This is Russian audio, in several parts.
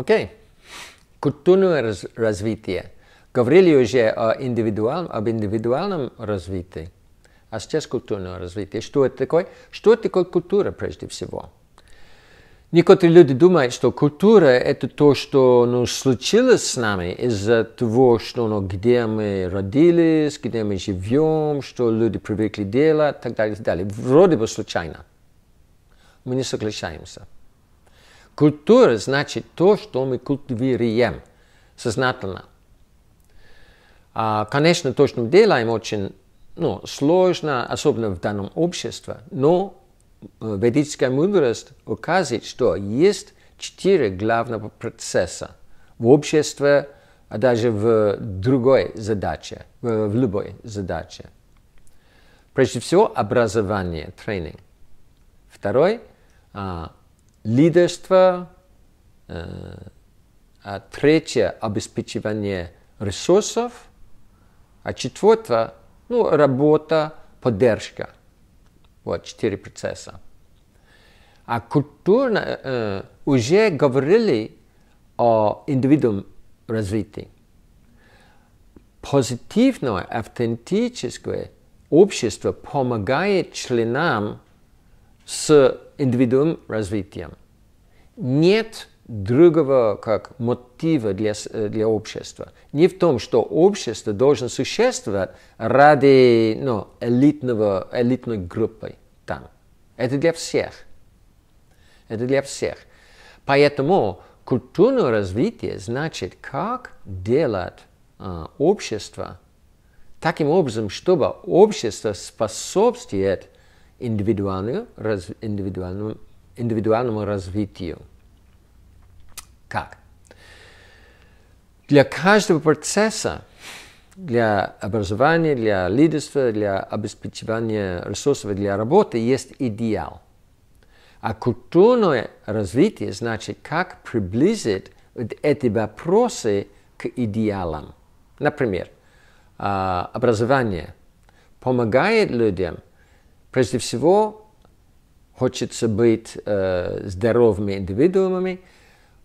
Окей. Культурное раз развитие. Говорили уже о индивидуаль, об индивидуальном развитии, а сейчас культурное развитие. Что это такое? Что это такое культура прежде всего? Некоторые люди думают, что культура – это то, что ну, случилось с нами из-за того, что, ну, где мы родились, где мы живем, что люди привыкли делать и так далее. И так далее. Вроде бы случайно. Мы не соглашаемся. Культура значит то, что мы культивируем сознательно. А, конечно, то, что мы делаем, очень ну, сложно, особенно в данном обществе, но э, ведическая мудрость указывает, что есть четыре главных процесса в обществе, а даже в другой задаче, в любой задаче. Прежде всего, образование, тренинг. Второй а, – лидерство, э, а третье – обеспечивание ресурсов, а четвертое – ну, работа, поддержка. Вот четыре процесса. А культурно э, уже говорили о индивидуальном развитии. Позитивное, автентическое общество помогает членам с индивидуум развитием. Нет другого как мотива для, э, для общества. Не в том, что общество должно существовать ради ну, элитного, элитной группы там. Это для всех. Это для всех. Поэтому культурное развитие значит, как делать а, общество таким образом, чтобы общество способствует индивидуальному, раз, индивидуальному, индивидуальному развитию. Как? Для каждого процесса, для образования, для лидерства, для обеспечивания ресурсов, для работы есть идеал. А культурное развитие значит, как приблизить эти вопросы к идеалам. Например, а, образование помогает людям – Прежде всего, хочется быть э, здоровыми индивидуумами,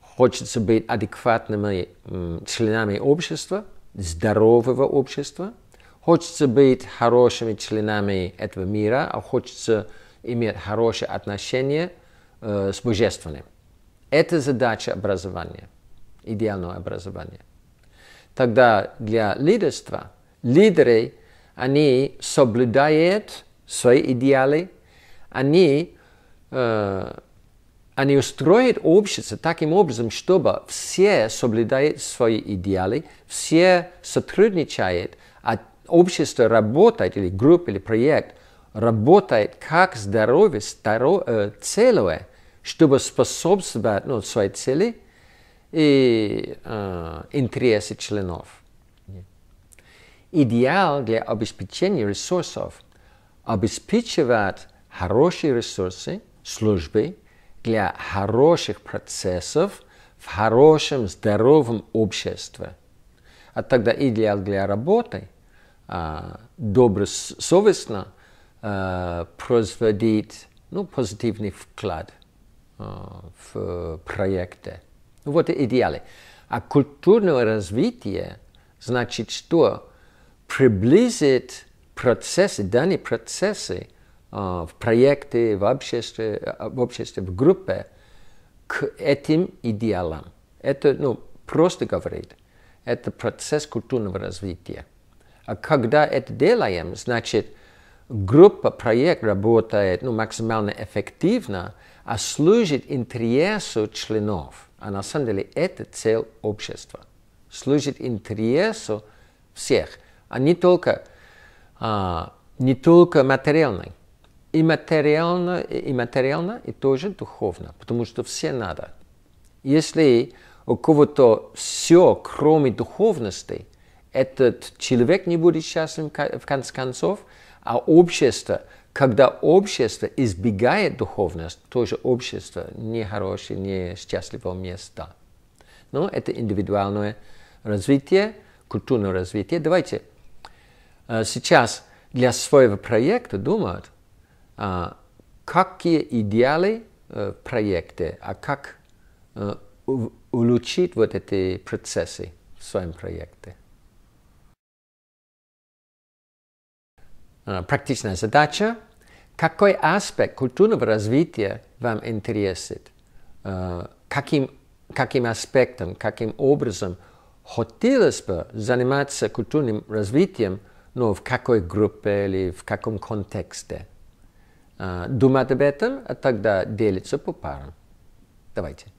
хочется быть адекватными э, членами общества, здорового общества, хочется быть хорошими членами этого мира, а хочется иметь хорошие отношения э, с божественным. Это задача образования, идеального образования. Тогда для лидерства лидеры, они соблюдают свои идеалы, они, э, они устроят общество таким образом, чтобы все соблюдают свои идеалы, все сотрудничают, а общество работает, или группа, или проект работает как здоровье старо, э, целое, чтобы способствовать ну, своей цели и э, интересы членов. Идеал для обеспечения ресурсов – обеспечивает хорошие ресурсы, службы для хороших процессов в хорошем, здоровом обществе. А тогда идеал для работы а, добросовестно а, производить ну, позитивный вклад а, в проекты. Вот идеалы. А культурное развитие значит что? Приблизит процессы, данные процессы а, в проекте, в обществе, а, в обществе, в группе к этим идеалам. Это, ну, просто говорит, это процесс культурного развития. А когда это делаем, значит, группа, проект работает ну, максимально эффективно, а служит интересу членов. А на самом деле это цель общества. Служит интересу всех, а не только а, не только материально, и материально, и материально, и тоже духовно, потому что все надо. Если у кого-то все, кроме духовности, этот человек не будет счастлив в конце концов, а общество, когда общество избегает духовность, тоже общество нехорошее, счастливое место. Но ну, это индивидуальное развитие, культурное развитие. Давайте Э, сейчас для своего проекта думают, а, какие идеалы в э, проекте, а как э, улучшить вот эти процессы в своем проекте. Практичная задача. Какой аспект культурного развития вам интересует? Каким, каким аспектом, каким образом хотелось бы заниматься культурным развитием – ну, в какой группе или в каком контексте. А, Думать об этом, а тогда делиться по парам. Давайте.